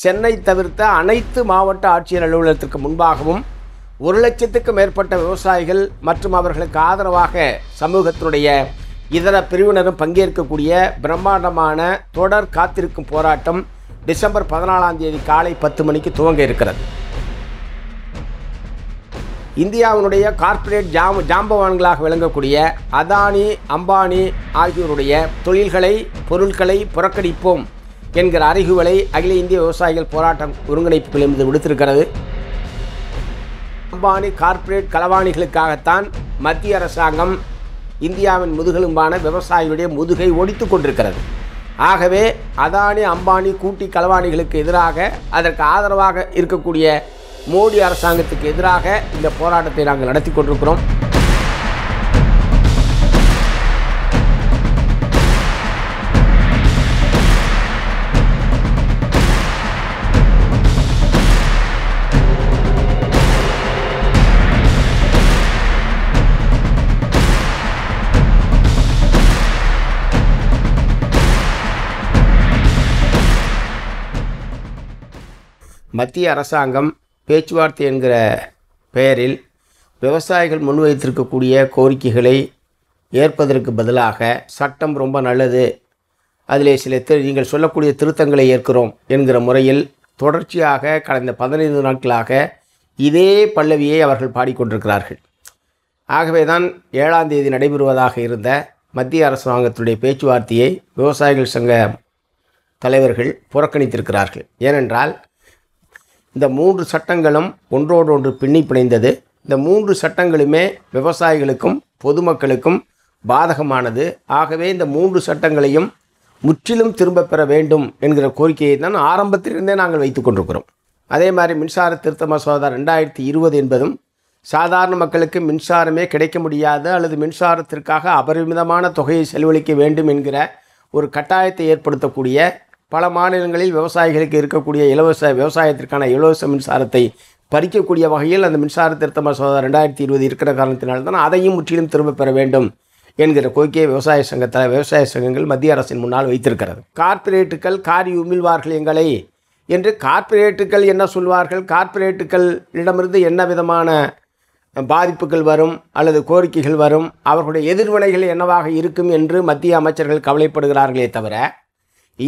சென்னை தவிர்த்த அனைத்து மாவட்ட ஆட்சியர் அலுவலகத்திற்கு முன்பாகவும் ஒரு லட்சத்துக்கும் மேற்பட்ட விவசாயிகள் மற்றும் அவர்களுக்கு ஆதரவாக சமூகத்தினுடைய இதர பிரிவினரும் பங்கேற்கக்கூடிய பிரம்மாண்டமான தொடர் காத்திருக்கும் போராட்டம் டிசம்பர் பதினாலாம் தேதி காலை பத்து மணிக்கு துவங்க இருக்கிறது இந்தியாவினுடைய கார்ப்பரேட் ஜாம் ஜாம்பவான்களாக விளங்கக்கூடிய அதானி அம்பானி ஆகியோருடைய தொழில்களை பொருட்களை புறக்கணிப்போம் என்கிற அறிகுவலை அகில இந்திய விவசாயிகள் போராட்டம் ஒருங்கிணைப்புகளிலிருந்து விடுத்திருக்கிறது அம்பானி கார்ப்பரேட் களவாணிகளுக்காகத்தான் மத்திய அரசாங்கம் இந்தியாவின் முதுகெலும்பான விவசாயிகளுடைய முதுகை ஒடித்து கொண்டிருக்கிறது ஆகவே அதானி அம்பானி கூட்டி களவாணிகளுக்கு எதிராக அதற்கு ஆதரவாக இருக்கக்கூடிய மோடி அரசாங்கத்துக்கு எதிராக இந்த போராட்டத்தை நாங்கள் நடத்தி கொண்டிருக்கிறோம் மத்திய அரசாங்கம் பேச்சுவார்த்தை என்கிற பெயரில் விவசாயிகள் முன்வைத்திருக்கக்கூடிய கோரிக்கைகளை ஏற்பதற்கு பதிலாக சட்டம் ரொம்ப நல்லது அதிலே சில திரு நீங்கள் சொல்லக்கூடிய திருத்தங்களை ஏற்கிறோம் என்கிற முறையில் தொடர்ச்சியாக கடந்த பதினைந்து நாட்களாக இதே பல்லவியை அவர்கள் பாடிக்கொண்டிருக்கிறார்கள் ஆகவே தான் ஏழாம் தேதி நடைபெறுவதாக இருந்த மத்திய அரசாங்கத்துடைய பேச்சுவார்த்தையை விவசாயிகள் சங்க தலைவர்கள் புறக்கணித்திருக்கிறார்கள் ஏனென்றால் இந்த மூன்று சட்டங்களும் ஒன்றோடு ஒன்று பின்னி பிணைந்தது இந்த மூன்று சட்டங்களுமே விவசாயிகளுக்கும் பொதுமக்களுக்கும் பாதகமானது ஆகவே இந்த மூன்று சட்டங்களையும் முற்றிலும் திரும்ப பெற வேண்டும் என்கிற கோரிக்கையை தான் ஆரம்பத்திலிருந்தே நாங்கள் வைத்து கொண்டிருக்கிறோம் அதே மாதிரி மின்சார திருத்த மசோதா ரெண்டாயிரத்தி இருபது என்பதும் சாதாரண மக்களுக்கு மின்சாரமே கிடைக்க முடியாத அல்லது மின்சாரத்திற்காக அபரிமிதமான தொகையை செலவழிக்க வேண்டும் என்கிற ஒரு கட்டாயத்தை ஏற்படுத்தக்கூடிய பல மாநிலங்களில் விவசாயிகளுக்கு இருக்கக்கூடிய இலவச விவசாயத்திற்கான இலவச மின்சாரத்தை பறிக்கக்கூடிய வகையில் அந்த மின்சார திருத்த மசோதா ரெண்டாயிரத்தி இருபது இருக்கிற காரணத்தினால்தான் அதையும் முற்றிலும் திரும்ப பெற வேண்டும் என்கிற கோரிக்கையை விவசாய சங்கத்தில் விவசாய சங்கங்கள் மத்திய அரசின் முன்னால் வைத்திருக்கிறது கார்ப்பரேட்டுகள் காரி உமிழ்வார்கள் எங்களை என்று கார்ப்பரேட்டுகள் என்ன சொல்வார்கள் கார்ப்பரேட்டுகளிடமிருந்து என்ன விதமான பாதிப்புகள் வரும் அல்லது கோரிக்கைகள் வரும் அவர்களுடைய எதிர்வினைகள் என்னவாக இருக்கும் என்று மத்திய அமைச்சர்கள் கவலைப்படுகிறார்களே தவிர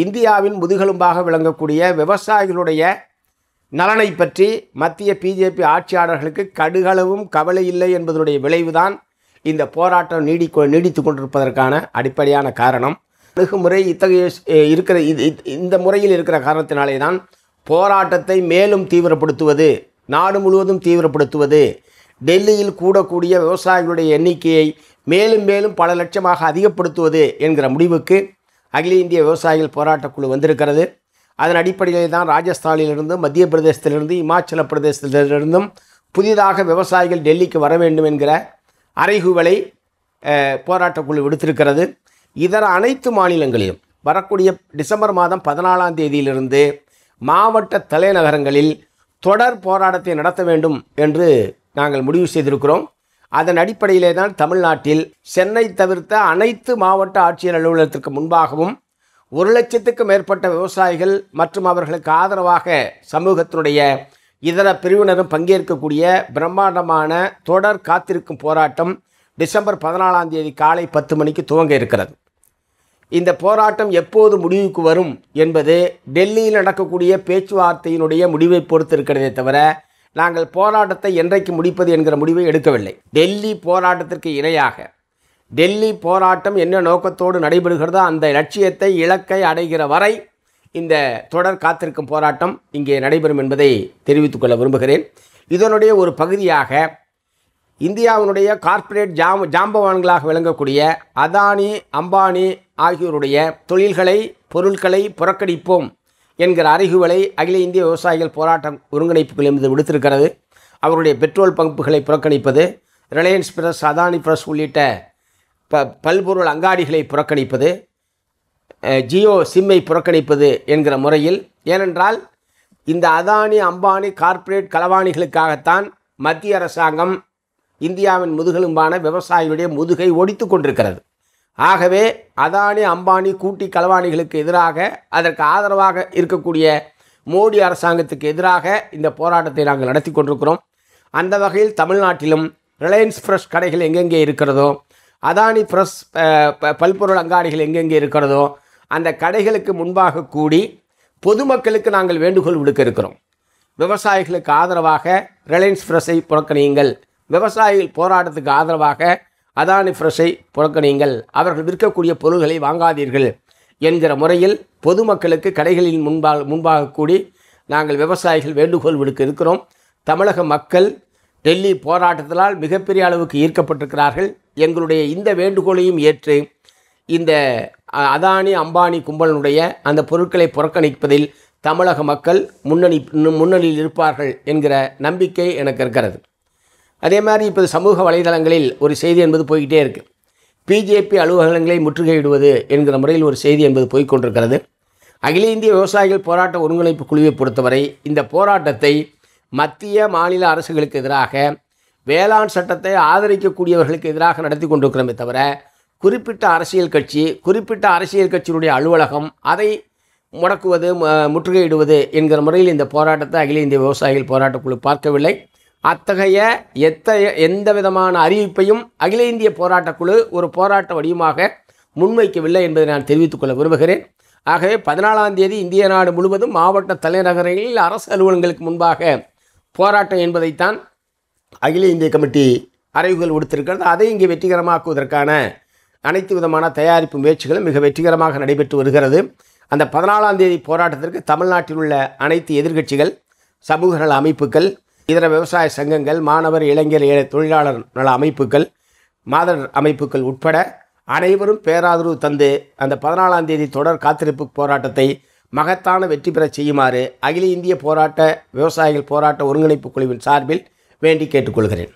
இந்தியாவின் முதுகெலும்பாக விளங்கக்கூடிய விவசாயிகளுடைய நலனை பற்றி மத்திய பிஜேபி ஆட்சியாளர்களுக்கு கடுகளவும் கவலை இல்லை என்பதனுடைய விளைவுதான் இந்த போராட்டம் நீடிக்கொ நீடித்து கொண்டிருப்பதற்கான அடிப்படையான காரணம் அணுகுமுறை இத்தகைய இருக்கிற இது இந்த முறையில் இருக்கிற காரணத்தினாலே தான் போராட்டத்தை மேலும் தீவிரப்படுத்துவது நாடு முழுவதும் தீவிரப்படுத்துவது டெல்லியில் கூடக்கூடிய விவசாயிகளுடைய எண்ணிக்கையை மேலும் மேலும் பல லட்சமாக அதிகப்படுத்துவது என்கிற முடிவுக்கு அகில இந்திய விவசாயிகள் போராட்டக் குழு வந்திருக்கிறது அதன் அடிப்படையில் தான் ராஜஸ்தானிலிருந்து மத்திய பிரதேசத்திலிருந்து இமாச்சல பிரதேசத்திலிருந்தும் புதிதாக விவசாயிகள் டெல்லிக்கு வர வேண்டும் என்கிற அறைகுவலை போராட்டக்குழு விடுத்திருக்கிறது இதர அனைத்து மாநிலங்களிலும் வரக்கூடிய டிசம்பர் மாதம் பதினாலாம் தேதியிலிருந்து மாவட்ட தலைநகரங்களில் தொடர் போராட்டத்தை நடத்த வேண்டும் என்று நாங்கள் முடிவு செய்திருக்கிறோம் அதன் அடிப்படையிலே தான் தமிழ்நாட்டில் சென்னை தவிர்த்த அனைத்து மாவட்ட ஆட்சியர் அலுவலகத்திற்கு முன்பாகவும் ஒரு லட்சத்துக்கும் மேற்பட்ட விவசாயிகள் மற்றும் அவர்களுக்கு ஆதரவாக சமூகத்தினுடைய இதர பிரிவினரும் பங்கேற்கக்கூடிய பிரம்மாண்டமான தொடர் காத்திருக்கும் போராட்டம் டிசம்பர் பதினாலாம் தேதி காலை பத்து மணிக்கு துவங்க இருக்கிறது இந்த போராட்டம் எப்போது முடிவுக்கு வரும் என்பது டெல்லியில் நடக்கக்கூடிய பேச்சுவார்த்தையினுடைய முடிவை பொறுத்து இருக்கிறதே தவிர நாங்கள் போராட்டத்தை என்றைக்கு முடிப்பது என்கிற முடிவை எடுக்கவில்லை டெல்லி போராட்டத்திற்கு இணையாக டெல்லி போராட்டம் என்ன நோக்கத்தோடு நடைபெறுகிறதோ அந்த லட்சியத்தை இலக்கை அடைகிற வரை இந்த தொடர் காத்திருக்கும் போராட்டம் இங்கே நடைபெறும் என்பதை தெரிவித்துக்கொள்ள விரும்புகிறேன் இதனுடைய ஒரு பகுதியாக இந்தியாவினுடைய கார்ப்பரேட் ஜாம் ஜாம்பவான்களாக விளங்கக்கூடிய அதானி அம்பானி ஆகியோருடைய தொழில்களை பொருட்களை புறக்கணிப்போம் என்கிற அறிகுவலை அகில இந்திய விவசாயிகள் போராட்டம் ஒருங்கிணைப்புகள் என்பது விடுத்திருக்கிறது அவருடைய பெட்ரோல் பம்புகளை புறக்கணிப்பது ரிலையன்ஸ் பிரஸ் அதானி பிரஸ் உள்ளிட்ட ப பல்பொருள் அங்காடிகளை புறக்கணிப்பது ஜியோ சிம்மை புறக்கணிப்பது என்கிற முறையில் ஏனென்றால் இந்த அதானி அம்பானி கார்ப்பரேட் களவாணிகளுக்காகத்தான் மத்திய அரசாங்கம் இந்தியாவின் முதுகெலும்பான விவசாயிகளுடைய முதுகை ஒடித்து கொண்டிருக்கிறது ஆகவே அதானி அம்பானி கூட்டி கலவாணிகளுக்கு எதிராக அதற்கு ஆதரவாக இருக்கக்கூடிய மோடி அரசாங்கத்துக்கு எதிராக இந்த போராட்டத்தை நாங்கள் நடத்தி கொண்டிருக்கிறோம் அந்த வகையில் தமிழ்நாட்டிலும் ரிலையன்ஸ் ஃப்ரெஷ் கடைகள் எங்கெங்கே இருக்கிறதோ அதானி ஃப்ரெஷ் பல்பொருள் அங்காடிகள் எங்கெங்கே இருக்கிறதோ அந்த கடைகளுக்கு முன்பாக கூடி பொதுமக்களுக்கு நாங்கள் வேண்டுகோள் விடுக்க இருக்கிறோம் விவசாயிகளுக்கு ஆதரவாக ரிலையன்ஸ் ஃப்ரெஷ்ஷை புறக்கணியுங்கள் விவசாயிகள் போராட்டத்துக்கு ஆதரவாக அதானி ஃப்ரெஷை புறக்கணியுங்கள் அவர்கள் விற்கக்கூடிய பொருள்களை வாங்காதீர்கள் என்கிற முறையில் பொதுமக்களுக்கு கடைகளின் முன்பாக முன்பாக கூடி நாங்கள் விவசாயிகள் வேண்டுகோள் விடுக்க இருக்கிறோம் தமிழக மக்கள் டெல்லி போராட்டத்தினால் மிகப்பெரிய அளவுக்கு ஈர்க்கப்பட்டிருக்கிறார்கள் எங்களுடைய இந்த வேண்டுகோளையும் ஏற்று இந்த அதானி அம்பானி கும்பலனுடைய அந்த பொருட்களை புறக்கணிப்பதில் தமிழக மக்கள் முன்னணி முன்னணியில் இருப்பார்கள் என்கிற நம்பிக்கை எனக்கு இருக்கிறது அதே மாதிரி இப்போது சமூக வலைதளங்களில் ஒரு செய்தி என்பது போய்கிட்டே இருக்குது பிஜேபி அலுவலகங்களை முற்றுகையிடுவது என்கிற முறையில் ஒரு செய்தி என்பது போய்கொண்டிருக்கிறது அகில இந்திய விவசாயிகள் போராட்ட ஒருங்கிணைப்பு குழுவை பொறுத்தவரை இந்த போராட்டத்தை மத்திய மாநில அரசுகளுக்கு எதிராக வேளாண் சட்டத்தை ஆதரிக்கக்கூடியவர்களுக்கு எதிராக நடத்தி கொண்டிருக்கிறோமே தவிர குறிப்பிட்ட அரசியல் கட்சி குறிப்பிட்ட அரசியல் கட்சியினுடைய அலுவலகம் அதை முடக்குவது முற்றுகையிடுவது என்கிற முறையில் இந்த போராட்டத்தை அகில இந்திய விவசாயிகள் போராட்டக்குழு பார்க்கவில்லை அத்தகைய எத்தகைய எந்த விதமான அறிவிப்பையும் அகில இந்திய போராட்டக் குழு ஒரு போராட்ட வடிவமாக முன்வைக்கவில்லை என்பதை நான் தெரிவித்துக் கொள்ள விரும்புகிறேன் ஆகவே பதினாலாம் தேதி இந்திய நாடு முழுவதும் மாவட்ட தலைநகரங்களில் அரசு அலுவலகங்களுக்கு முன்பாக போராட்டம் என்பதைத்தான் அகில இந்திய கமிட்டி அறிவுகள் கொடுத்திருக்கிறது அதை இங்கே வெற்றிகரமாக்குவதற்கான அனைத்து விதமான தயாரிப்பு முயற்சிகளும் மிக வெற்றிகரமாக நடைபெற்று வருகிறது அந்த பதினாலாம் தேதி போராட்டத்திற்கு தமிழ்நாட்டில் உள்ள அனைத்து எதிர்கட்சிகள் சமூக நல அமைப்புகள் இதர விவசாய சங்கங்கள் மாணவர் இளைஞர் தொழிலாளர் நல அமைப்புகள் மாதர் அமைப்புகள் உட்பட அனைவரும் பேராதரவு தந்து அந்த பதினாலாம் தேதி தொடர் காத்திருப்பு போராட்டத்தை மகத்தான வெற்றி பெற செய்யுமாறு அகில இந்திய போராட்ட விவசாயிகள் போராட்ட ஒருங்கிணைப்பு குழுவின் சார்பில் வேண்டி கேட்டுக்கொள்கிறேன்